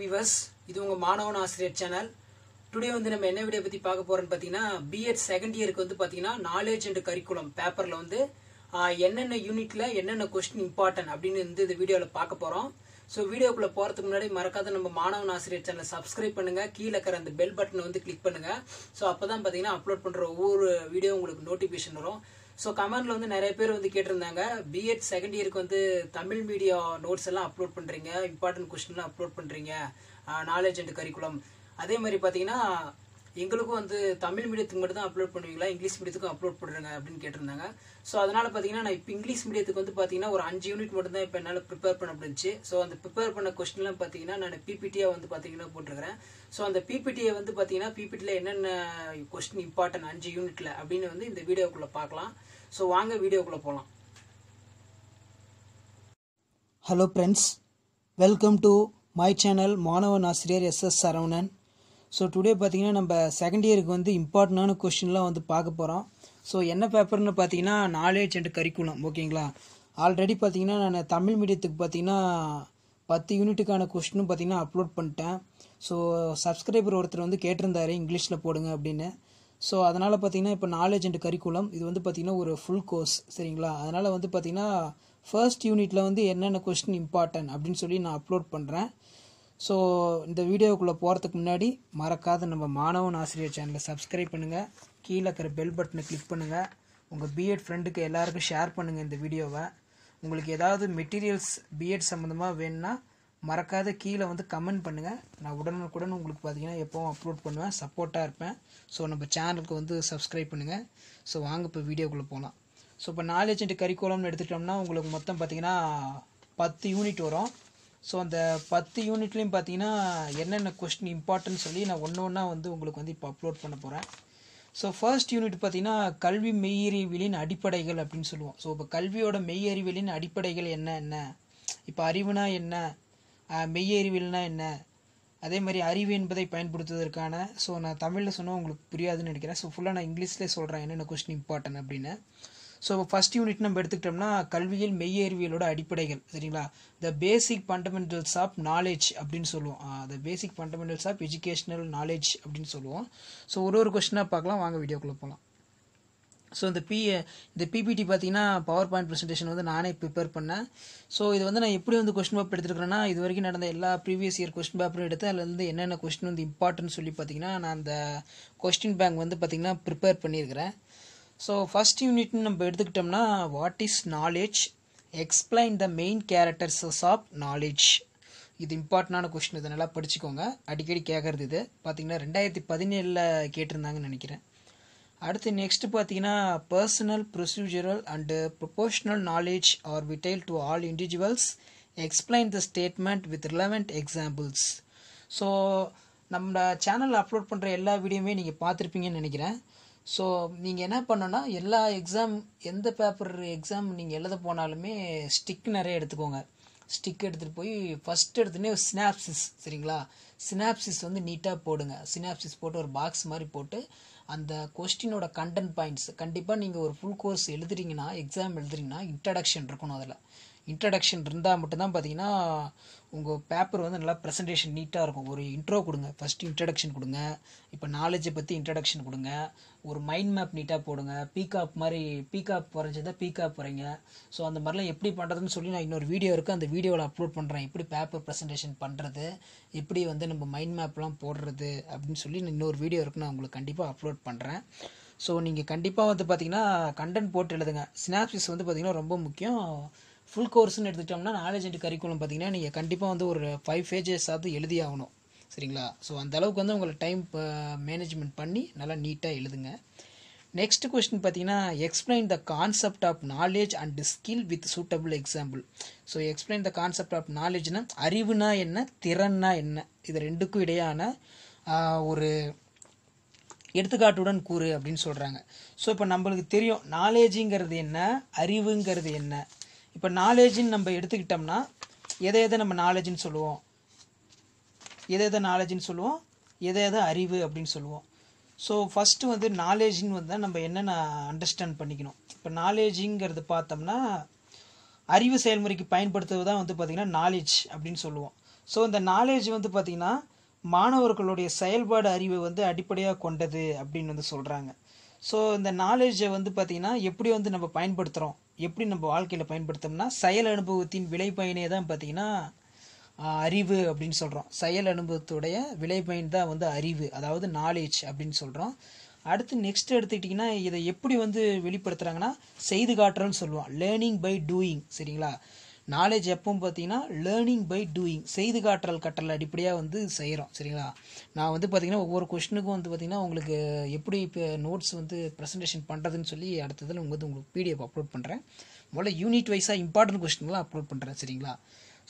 viewers இது உங்கள் மாணவன் ஆசிரியர் சேனல் டுடே வந்து நம்ம என்ன வீடியோ பற்றி பார்க்க போகிறோன்னு பார்த்தீங்கன்னா பிஎட் செகண்ட் இயருக்கு வந்து பார்த்தீங்கன்னா நாலேஜ் அண்ட் கரிக்குலம் பேப்பரில் வந்து என்னென்ன யூனிட்டில் என்னென்ன கொஸ்டின் இம்பார்ட்டன்ட் அப்படின்னு வந்து இந்த வீடியோவில் பார்க்க போகிறோம் ஸோ வீடியோக்குள்ளே போகிறதுக்கு முன்னாடி மறக்காத நம்ம மாணவன் ஆசிரியர் சேனலை சப்ஸ்கிரைப் பண்ணுங்கள் கீழே இருக்கிற அந்த பெல் பட்டனை வந்து கிளிக் பண்ணுங்கள் ஸோ அப்போ தான் பார்த்தீங்கன்னா அப்லோட் பண்ணுற ஒவ்வொரு வீடியோ உங்களுக்கு நோட்டிஃபிகேஷன் வரும் ஸோ கமெண்ட்ல வந்து நிறைய பேர் வந்து கேட்டிருந்தாங்க பிஎட் செகண்ட் இயருக்கு வந்து தமிழ் மீடியா நோட்ஸ் எல்லாம் அப்லோட் பண்ணுறீங்க இம்பார்ட்டன்ட் கொஸ்டின்லாம் அப்லோட் பண்றீங்க நாலேஜ் அண்ட் கரிக்குலம் அதே மாதிரி பார்த்தீங்கன்னா எங்களுக்கும் வந்து தமிழ் மீடியத்துக்கு மட்டும் தான் அப்லோட் பண்ணுவீங்களா இங்கிலீஷ் மீடியத்துக்கும் அப்லோட் பண்ணுறாங்க அப்படின்னு கேட்டிருந்தாங்க ஸோ அதனால் பார்த்தீங்கன்னா நான் இப்போ இங்கிலீஷ் மீடியத்துக்கு வந்து பார்த்தீங்கன்னா ஒரு அஞ்சு யூனிட் மட்டும் தான் இப்போ என்னால் ப்ரிப்பேர் பண்ண முடிஞ்சு ஸோ அந்த ப்ரிப்பேர் பண்ண கொஸ்டின்லாம் பார்த்தீங்கன்னா நான் பிபிடியாக வந்து பார்த்தீங்கன்னா போட்டிருக்கிறேன் ஸோ அந்த பிபிடியை வந்து பார்த்தீங்கன்னா பிபிடியில் என்னென்ன கொஸ்டின் இம்பார்ட்டன்ட் அஞ்சு யூனிட்டில் அப்படின்னு வந்து இந்த வீடியோக்குள்ளே பார்க்கலாம் ஸோ வாங்க வீடியோக்குள்ளே போகலாம் hello friends welcome to my channel Manavan Asiriyar S S Saravanan so today பார்த்திங்கன்னா நம்ம செகண்ட் இயருக்கு வந்து இம்பார்ட்டண்டான கொஷின்லாம் வந்து பார்க்க போகிறோம் ஸோ என்ன பேப்பர்னு பார்த்தீங்கன்னா நாலேஜ் அண்ட் கரிக்குலம் ஓகேங்களா ஆல்ரெடி பார்த்தீங்கன்னா நான் தமிழ் மீடியத்துக்கு பார்த்தீங்கன்னா பத்து யூனிட்டுக்கான கொஸ்டினும் பார்த்தீங்கன்னா அப்லோட் பண்ணிட்டேன் ஸோ சப்ஸ்கிரைபர் ஒருத்தர் வந்து கேட்டிருந்தாரு இங்கிலீஷில் போடுங்க அப்படின்னு ஸோ அதனால் பார்த்தீங்கன்னா இப்போ நாலேஜ் அண்ட் கரிக்குலம் இது வந்து பார்த்திங்கன்னா ஒரு ஃபுல் கோர்ஸ் சரிங்களா அதனால் வந்து பார்த்திங்கன்னா ஃபர்ஸ்ட் யூனிட்டில் வந்து என்னென்ன கொஸ்டின் இம்பார்ட்டன்ட் அப்படின்னு சொல்லி நான் அப்லோட் பண்ணுறேன் ஸோ இந்த வீடியோக்குள்ளே போகிறதுக்கு முன்னாடி மறக்காத நம்ம மாணவன் ஆசிரியர் சேனலை சப்ஸ்கிரைப் பண்ணுங்கள் கீழே இருக்கிற பெல் பட்டனை கிளிக் பண்ணுங்கள் உங்கள் பிஎட் ஃப்ரெண்டுக்கு எல்லாருக்கும் ஷேர் பண்ணுங்கள் இந்த வீடியோவை உங்களுக்கு ஏதாவது மெட்டீரியல்ஸ் பிஎட் சம்மந்தமாக வேணும்னா மறக்காத கீழே வந்து கமெண்ட் பண்ணுங்கள் நான் உடனுக்குடன் உங்களுக்கு பார்த்தீங்கன்னா எப்போவும் அப்லோட் பண்ணுவேன் சப்போர்ட்டாக இருப்பேன் ஸோ நம்ம சேனலுக்கு வந்து சப்ஸ்கிரைப் பண்ணுங்கள் ஸோ வாங்க இப்போ வீடியோக்குள்ளே போகலாம் ஸோ இப்போ நாலேஜ் கரிக்குலம்னு எடுத்துக்கிட்டோம்னா உங்களுக்கு மொத்தம் பார்த்திங்கன்னா பத்து யூனிட் வரும் ஸோ அந்த பத்து யூனிட்லேயும் பார்த்தீங்கன்னா என்னென்ன கொஸ்டின் இம்பார்ட்டன் சொல்லி நான் ஒன்று ஒன்றா வந்து உங்களுக்கு வந்து இப்போ அப்லோட் பண்ண போகிறேன் ஸோ ஃபர்ஸ்ட் யூனிட் பார்த்தீங்கன்னா கல்வி மெய்யறிவியலின் அடிப்படைகள் அப்படின்னு சொல்லுவோம் ஸோ இப்போ கல்வியோட மெய்யறிவியலின் அடிப்படைகள் என்ன என்ன இப்போ அறிவுனா என்ன மெய்யறிவியல்னா என்ன அதே மாதிரி அறிவு என்பதை பயன்படுத்துவதற்கான ஸோ நான் தமிழில் சொன்னால் உங்களுக்கு புரியாதுன்னு நினைக்கிறேன் ஸோ ஃபுல்லாக நான் இங்கிலீஷ்லேயே சொல்கிறேன் என்னென்ன கொஸ்டின் இம்பார்ட்டன் அப்படின்னு ஸோ இப்போ ஃபஸ்ட் யூனிட் நம்ம எடுத்துக்கிட்டோம்னா கல்வியில் மெய்யறிவியலோட அடிப்படைகள் சரிங்களா the basic fundamentals of knowledge அப்படின்னு சொல்லுவோம் the basic fundamentals of educational knowledge அப்படின்னு சொல்லுவோம் ஸோ ஒரு ஒரு கொஸ்டினாக பார்க்கலாம் வாங்க வீடியோக்குள்ளே போகலாம் ஸோ இந்த பி இந்த பிபிடி பார்த்தீங்கன்னா பவர் பாயிண்ட் ப்ரெசன்டேஷன் வந்து நானே ப்ரிப்பேர் பண்ணேன் ஸோ இது வந்து நான் எப்படி வந்து கொஸ்டின் பேப்பர் எடுத்துருக்கிறேன்னா இது வரைக்கும் நடந்த எல்லா ப்ரீவியஸ் இயர் கொஸ்டின் பேப்பரும் எடுத்து அதில் வந்து என்னென்ன கொஸ்டின் வந்து இம்பார்ட்டன்ட் சொல்லி பார்த்தீங்கன்னா நான் அந்த கொஸ்டின் பேங்க் வந்து பார்த்திங்கன்னா ப்ரிப்பேர் பண்ணியிருக்கிறேன் ஸோ ஃபஸ்ட் யூனிட்னு நம்ம எடுத்துக்கிட்டோம்னா what is knowledge explain the main characteristics of knowledge இது இம்பார்ட்டண்டான கொஷின் இதை நல்லா படிச்சுக்கோங்க அடிக்கடி கேட்கறது இது பார்த்தீங்கன்னா ரெண்டாயிரத்தி பதினேழில் கேட்டிருந்தாங்கன்னு நினைக்கிறேன் அடுத்து நெக்ஸ்ட் பார்த்தீங்கன்னா personal procedural and propositional knowledge are vital to all individuals explain the statement with relevant examples so நம்ம சேனலில் அப்லோட் பண்ணுற எல்லா வீடியோமே நீங்கள் பார்த்துருப்பீங்கன்னு நினைக்கிறேன் ஸோ நீங்கள் என்ன பண்ணணும்னா எல்லா எக்ஸாம் எந்த பேப்பர் எக்ஸாம் நீங்கள் எழுத போனாலுமே ஸ்டிக் நிறைய எடுத்துக்கோங்க ஸ்டிக் எடுத்துகிட்டு போய் ஃபஸ்ட் எடுத்துனே ஸ்னாப்சிஸ் சரிங்களா ஸ்னாப்சிஸ் வந்து நீட்டாக போடுங்க ஸ்னாப்சிஸ் போட்டு ஒரு பாக்ஸ் மாதிரி போட்டு அந்த கொஸ்டினோட கண்டென்ட் பாயிண்ட்ஸ் கண்டிப்பாக நீங்கள் ஒரு ஃபுல் கோர்ஸ் எழுதுறீங்கன்னா எக்ஸாம் எழுதுறீங்கன்னா இன்ட்ரடக்ஷன் இருக்கணும் அதில் இன்ட்ரடக்ஷன் இருந்தால் மட்டும்தான் பார்த்தீங்கன்னா உங்கள் பேப்பர் வந்து நல்லா ப்ரெசன்டேஷன் நீட்டாக இருக்கும் ஒரு இன்ட்ரோ கொடுங்க ஃபஸ்ட்டு இன்ட்ரடக்ஷன் கொடுங்க இப்போ நாலேஜை பற்றி இன்ட்ரடக்ஷன் கொடுங்க ஒரு மைண்ட் மேப் நீட்டாக போடுங்க பீக்காப் மாதிரி பீக்காப் வரைஞ்சதை பீக்காப் வரைங்க ஸோ அந்த மாதிரிலாம் எப்படி பண்ணுறதுன்னு சொல்லி நான் இன்னொரு வீடியோ இருக்குது அந்த வீடியோவில் அப்லோட் பண்ணுறேன் எப்படி பேப்பர் ப்ரெசன்டேஷன் பண்ணுறது எப்படி வந்து நம்ம மைண்ட் மேப்லாம் போடுறது அப்படின்னு சொல்லி இன்னொரு வீடியோ இருக்குது நான் உங்களுக்கு கண்டிப்பாக அப்லோட் பண்ணுறேன் ஸோ நீங்கள் கண்டிப்பாக வந்து பார்த்தீங்கன்னா கண்டென்ட் போட்டு எழுதுங்க சினாப்சிஸ் வந்து பார்த்திங்கன்னா ரொம்ப முக்கியம் ஃபுல் கோர்ஸ்னு எடுத்துகிட்டோம்னா நாலேஜ் அண்ட் கரிக்குலம் பார்த்தீங்கன்னா நீங்கள் கண்டிப்பாக வந்து ஒரு ஃபைவ் பேஜஸ்ஸாவது எழுதி ஆகணும் சரிங்களா ஸோ அந்த அளவுக்கு வந்து உங்களை டைம் மேனேஜ்மெண்ட் பண்ணி நல்லா நீட்டாக எழுதுங்க நெக்ஸ்ட் கொஸ்டின் பார்த்தீங்கன்னா explain the concept of knowledge and skill with suitable example so explain the concept of நாலேஜ்னா அறிவுனா என்ன திறன்னா என்ன இது ரெண்டுக்கும் இடையான ஒரு எடுத்துக்காட்டுடன் கூறு அப்படின்னு சொல்கிறாங்க ஸோ இப்போ நம்மளுக்கு தெரியும் நாலேஜுங்கிறது என்ன அறிவுங்கிறது என்ன இப்போ நாலேஜின்னு நம்ம எடுத்துக்கிட்டோம்னா எதை எதை நம்ம நாலேஜின்னு சொல்லுவோம் எதை எதை நாலேஜின்னு சொல்லுவோம் எதை எதை அறிவு அப்படின்னு சொல்லுவோம் ஸோ ஃபஸ்ட்டு வந்து நாலேஜின்னு வந்து நம்ம என்னென்ன அண்டர்ஸ்டாண்ட் பண்ணிக்கணும் இப்போ நாலேஜிங்கிறது பார்த்தோம்னா அறிவு செயல்முறைக்கு பயன்படுத்துவது தான் வந்து பார்த்திங்கன்னா நாலேஜ் அப்படின்னு சொல்லுவோம் ஸோ இந்த நாலேஜ் வந்து பார்த்திங்கன்னா மாணவர்களுடைய செயல்பாடு அறிவை வந்து அடிப்படையாக கொண்டது அப்படின்னு வந்து சொல்கிறாங்க ஸோ இந்த நாலேஜை வந்து பார்த்திங்கன்னா எப்படி வந்து நம்ம பயன்படுத்துகிறோம் எப்படி நம்ம வாழ்க்கையில் பயன்படுத்தோம்னா செயல் அனுபவத்தின் பயனே தான் பார்த்திங்கன்னா அறிவு அப்படின்னு சொல்கிறோம் செயல் அனுபவத்துடைய பயன் தான் வந்து அறிவு அதாவது நாலேஜ் அப்படின்னு சொல்கிறோம் அடுத்து நெக்ஸ்ட் எடுத்துக்கிட்டிங்கன்னா இதை எப்படி வந்து வெளிப்படுத்துகிறாங்கன்னா செய்து காட்டுறோன்னு சொல்லுவோம் லேர்னிங் பை டூயிங் சரிங்களா நாலேஜ் எப்பவும் பார்த்தீங்கன்னா லேர்னிங் பை டூயிங் செய்து காற்றல் கற்றல் அடிப்படையாக வந்து செய்கிறோம் சரிங்களா நான் வந்து பார்த்தீங்கன்னா ஒவ்வொரு கொஷனுக்கும் வந்து பார்த்தீங்கன்னா உங்களுக்கு எப்படி இப்போ நோட்ஸ் வந்து ப்ரெசன்டேஷன் பண்ணுறதுன்னு சொல்லி அடுத்ததில் உங்களுக்கு உங்களுக்கு பிடிஎஃப் அப்லோட் பண்ணுறேன் முதல்ல யூனிட் வைஸாக இம்பார்ட்டன்ட் கொஷின்லாம் அப்லோட் பண்ணுறேன் சரிங்களா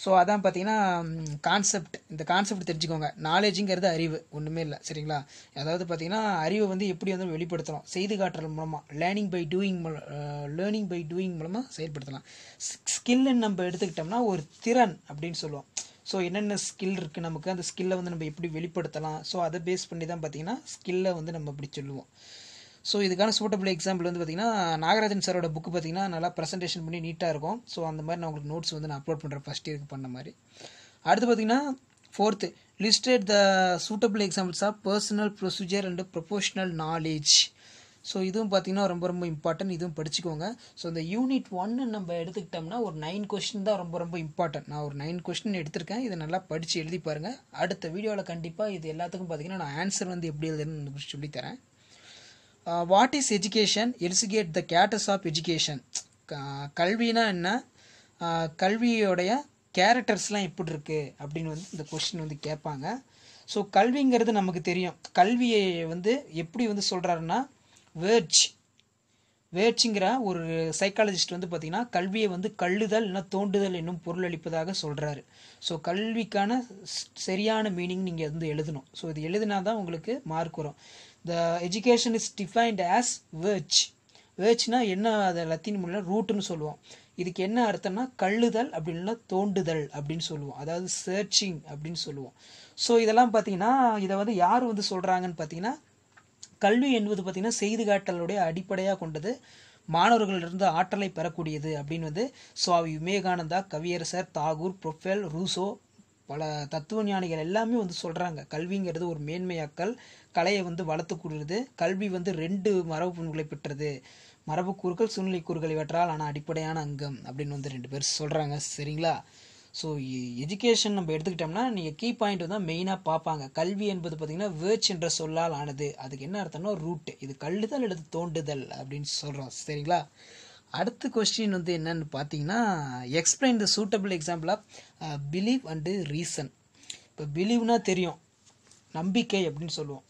ஸோ அதான் பார்த்தீங்கன்னா கான்செப்ட் இந்த கான்செப்ட் தெரிஞ்சுக்கோங்க நாலேஜுங்கிறது அறிவு ஒன்றுமே இல்லை சரிங்களா அதாவது பார்த்தீங்கன்னா அறிவை வந்து எப்படி வந்து வெளிப்படுத்தலாம் செய்து காட்டுறது மூலமாக learning by doing learning by doing மூலமாக செயல்படுத்தலாம் ஸ்கில்னு நம்ம எடுத்துக்கிட்டோம்னா ஒரு திறன் அப்படின்னு சொல்லுவோம் ஸோ என்னென்ன ஸ்கில் இருக்குது நமக்கு அந்த ஸ்கில்லை வந்து நம்ம எப்படி வெளிப்படுத்தலாம் ஸோ அதை பேஸ் பண்ணி தான் பார்த்திங்கன்னா ஸ்கில்லை வந்து நம்ம இப்படி சொல்லுவோம் ஸோ இதுக்கான சூட்டபிள் எக்ஸாம்பிள் வந்து பார்த்திங்கன்னா நாகராஜன் சாரோட புக்கு பார்த்திங்கன்னா நல்லா ப்ரெசன்டேஷன் பண்ணி நீட்டாக இருக்கும் ஸோ அந்த மாதிரி நான் உங்களுக்கு நோட்ஸ் வந்து நான் அப்லோட் பண்ணுறேன் ஃபஸ்ட் இயருக்கு பண்ண மாதிரி அடுத்து பார்த்திங்கன்னா fourth listed the suitable examples of personal procedure and propositional knowledge so இதுவும் பார்த்திங்கன்னா ரொம்ப ரொம்ப இம்பார்ட்டன்ட் இதுவும் படிச்சுக்கோங்க ஸோ இந்த யூனிட் ஒன்னு நம்ம எடுத்துக்கிட்டோம்னா ஒரு நைன் கொஸ்டின் தான் ரொம்ப ரொம்ப இம்பார்ட்டன்ட் நான் ஒரு நைன் கொஸ்டின் எடுத்திருக்கேன் இதை நல்லா படித்து எழுதி பாருங்கள் அடுத்த வீடியோவில் கண்டிப்பாக இது எல்லாத்துக்கும் பார்த்திங்கன்னா நான் ஆன்சர் வந்து எப்படி எழுதுன்னு சொல்லி தரேன் what is education elucidate the gates of education கல்வினா என்ன uh, கல்வியோடைய கேரக்டர்ஸ்லாம் எப்படி இருக்குது அப்படின்னு வந்து இந்த கொஷின் வந்து கேட்பாங்க ஸோ கல்விங்கிறது நமக்கு தெரியும் கல்வியை வந்து எப்படி வந்து சொல்கிறாருன்னா வேர்ச் வேர்ட்ஸுங்கிற ஒரு சைக்காலஜிஸ்ட் வந்து பார்த்திங்கன்னா கல்வியை வந்து கல்லுதல் இல்லைனா தோண்டுதல் என்னும் பொருள் அளிப்பதாக சொல்கிறாரு ஸோ கல்விக்கான சரியான மீனிங் நீங்கள் வந்து எழுதணும் ஸோ இது எழுதினா தான் உங்களுக்கு மார்க் வரும் the education is defined as வெர்ச் வேர்ச்னா என்ன அதை லத்தீன் மொழியில் ரூட்டுன்னு சொல்லுவோம் இதுக்கு என்ன அர்த்தம்னா கள்ளுதல் அப்படின்னா தோண்டுதல் அப்படின்னு சொல்லுவோம் அதாவது சர்ச்சிங் அப்படின்னு சொல்லுவோம் ஸோ இதெல்லாம் பார்த்தீங்கன்னா இதை வந்து யார் வந்து சொல்கிறாங்கன்னு பார்த்தீங்கன்னா கல்வி என்பது பார்த்தீங்கன்னா செய்து செய்துகாட்டலுடைய அடிப்படையாக கொண்டது மாணவர்களிலிருந்து ஆற்றலை பெறக்கூடியது அப்படின்னு வந்து சுவாமி விவேகானந்தா கவியரசர் தாகூர் ப்ரொஃபெல் ரூசோ பல தத்துவ ஞானிகள் எல்லாமே வந்து சொல்கிறாங்க கல்விங்கிறது ஒரு மேன்மையாக்கல் கலையை வந்து வளர்த்து கூடுறது கல்வி வந்து ரெண்டு மரபு பண்புகளை பெற்றது மரபு கூறுகள் சூழ்நிலை கூறுகள் இவற்றால் ஆனால் அடிப்படையான அங்கம் அப்படின்னு வந்து ரெண்டு பேர் சொல்கிறாங்க சரிங்களா ஸோ எஜுகேஷன் நம்ம எடுத்துக்கிட்டோம்னா நீங்கள் கீ பாயிண்ட் வந்து மெயினாக பார்ப்பாங்க கல்வி என்பது பார்த்தீங்கன்னா வேர்ட்ஸ் என்ற சொல்லால் ஆனது அதுக்கு என்ன அர்த்தம்னா ரூட் இது கல்லுதல் அல்லது தோண்டுதல் அப்படின்னு சொல்கிறோம் சரிங்களா அடுத்த கொஸ்டின் வந்து என்னன்னு பார்த்தீங்கன்னா explain the suitable example of believe and reason இப்போ பிலீவ்னா தெரியும் நம்பிக்கை அப்படின்னு சொல்லுவோம்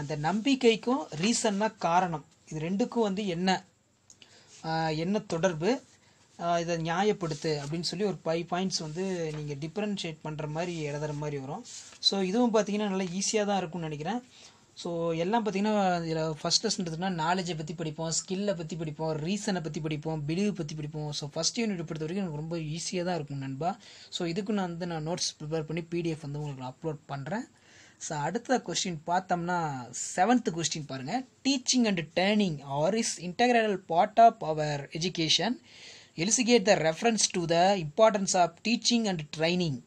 அந்த நம்பிக்கைக்கும் ரீசன்னா காரணம் இது ரெண்டுக்கும் வந்து என்ன uh, என்ன தொடர்பு uh, இதை நியாயப்படுத்து அப்படின்னு சொல்லி ஒரு ஃபைவ் பாயிண்ட்ஸ் வந்து நீங்கள் டிஃப்ரென்ஷியேட் பண்ணுற மாதிரி எழுதுற மாதிரி வரும் ஸோ இதுவும் பார்த்தீங்கன்னா நல்லா ஈஸியாக தான் இருக்கும்னு நினைக்கிறேன் ஸோ எல்லாம் பார்த்திங்கன்னா இதில் ஃபஸ்ட் லெசன் நாலேஜை பற்றி படிப்போம் ஸ்கில்லை பற்றி படிப்போம் ரீசனை பற்றி படிப்போம் பிலீவ் பற்றி படிப்போம் ஸோ ஃபஸ்ட் யூனிட் பொறுத்த வரைக்கும் எனக்கு ரொம்ப ஈஸியாக தான் இருக்கும் நண்பா ஸோ இதுக்கு நான் வந்து நான் நோட்ஸ் ப்ரிப்பேர் பண்ணி பிடிஎஃப் வந்து உங்களுக்கு அப்லோட் பண்ணுறேன் ஸோ அடுத்த கொஸ்டின் பார்த்தோம்னா செவன்த் கொஸ்டின் பாருங்கள் டீச்சிங் அண்ட் டேர்னிங் are is integral part of our education elucidate the reference to the importance of teaching and training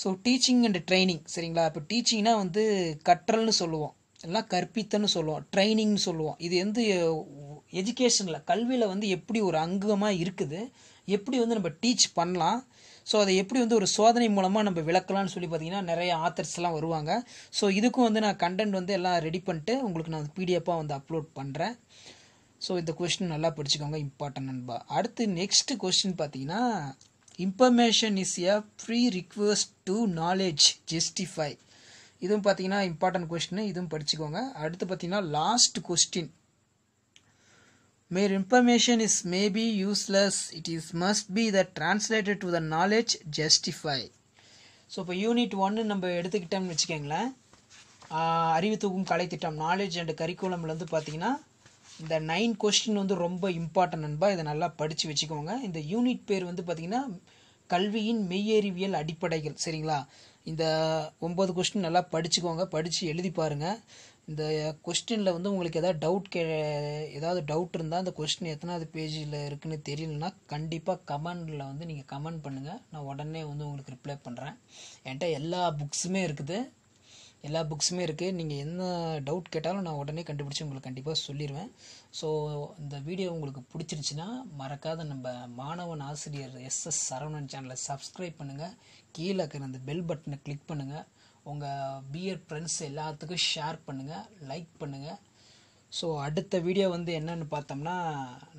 so teaching and training சரிங்களா இப்போ டீச்சிங்னா வந்து கற்றல்னு சொல்லுவோம் எல்லாம் கற்பித்தன்னு சொல்லுவோம் ட்ரைனிங்னு சொல்லுவோம் இது வந்து எஜுகேஷனில் கல்வியில் வந்து எப்படி ஒரு அங்கமாக இருக்குது எப்படி வந்து நம்ம டீச் பண்ணலாம் ஸோ அதை எப்படி வந்து ஒரு சோதனை மூலமாக நம்ம விளக்கலாம்னு சொல்லி பார்த்தீங்கன்னா நிறைய ஆத்தர்ஸ்லாம் வருவாங்க ஸோ இதுக்கும் வந்து நான் கண்டென்ட் வந்து எல்லாம் ரெடி பண்ணிட்டு உங்களுக்கு நான் பிடிஎஃபாக வந்து அப்லோட் பண்ணுறேன் ஸோ இந்த கொஸ்டின் நல்லா படிச்சுக்கோங்க இம்பார்ட்டன்ட் நண்பா அடுத்து நெக்ஸ்ட் கொஸ்டின் பார்த்தீங்கன்னா information is a free request to knowledge justify இதுவும் பார்த்தீங்கன்னா இம்பார்ட்டன்ட் கொஸ்டின் இதுவும் படிச்சுக்கோங்க அடுத்து பார்த்தீங்கன்னா last question mere information is maybe useless it is must be the translated to the knowledge justify so இப்போ யூனிட் ஒன்று நம்ம எடுத்துக்கிட்டோம்னு வச்சுக்கோங்களேன் அறிவு தூக்கும் கலைத்திட்டம் நாலேஜ் அண்ட் கரிக்குலமில் பார்த்தீங்கன்னா இந்த நைன் கொஸ்டின் வந்து ரொம்ப இம்பார்ட்டன்ட் நண்பா இதை நல்லா படித்து வச்சுக்கோங்க இந்த யூனிட் பேர் வந்து பார்த்திங்கன்னா கல்வியின் மெய்யறிவியல் அடிப்படைகள் சரிங்களா இந்த ஒம்பது கொஸ்டின் நல்லா படிச்சுக்கோங்க படித்து எழுதி பாருங்கள் இந்த கொஸ்டினில் வந்து உங்களுக்கு எதாவது டவுட் கே ஏதாவது டவுட் இருந்தால் அந்த கொஸ்டின் எத்தனாவது பேஜில் இருக்குன்னு தெரியலனா கண்டிப்பாக கமெண்டில் வந்து நீங்கள் கமெண்ட் பண்ணுங்கள் நான் உடனே வந்து உங்களுக்கு ரிப்ளை பண்ணுறேன் என்கிட்ட எல்லா புக்ஸுமே இருக்குது எல்லா புக்ஸுமே இருக்குது நீங்கள் என்ன டவுட் கேட்டாலும் நான் உடனே கண்டுபிடிச்சி உங்களுக்கு கண்டிப்பாக சொல்லிடுவேன் ஸோ இந்த வீடியோ உங்களுக்கு பிடிச்சிருச்சுன்னா மறக்காத நம்ம மாணவன் ஆசிரியர் எஸ்எஸ் சரவணன் சேனலை சப்ஸ்கிரைப் பண்ணுங்கள் கீழே இருக்கிற அந்த பெல் பட்டனை கிளிக் பண்ணுங்கள் உங்கள் பியர் ஃப்ரெண்ட்ஸ் எல்லாத்துக்கும் ஷேர் பண்ணுங்கள் லைக் பண்ணுங்கள் ஸோ அடுத்த வீடியோ வந்து என்னென்னு பார்த்தோம்னா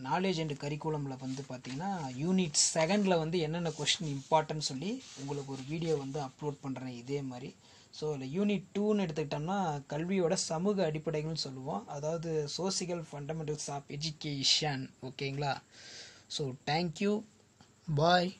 நாலேஜ் அண்ட் கரிக்குலமில் வந்து பார்த்திங்கன்னா யூனிட் செகண்டில் வந்து என்னென்ன கொஷின் இம்பார்ட்டன்ட் சொல்லி உங்களுக்கு ஒரு வீடியோ வந்து அப்லோட் பண்ணுறேன் இதே மாதிரி ஸோ இல்லை யூனிட் டூன்னு எடுத்துக்கிட்டோம்னா கல்வியோட சமூக அடிப்படைகள்னு சொல்லுவோம் அதாவது சோசியல் ஃபண்டமெண்டல்ஸ் ஆஃப் எஜுகேஷன் ஓகேங்களா ஸோ தேங்க்யூ பாய்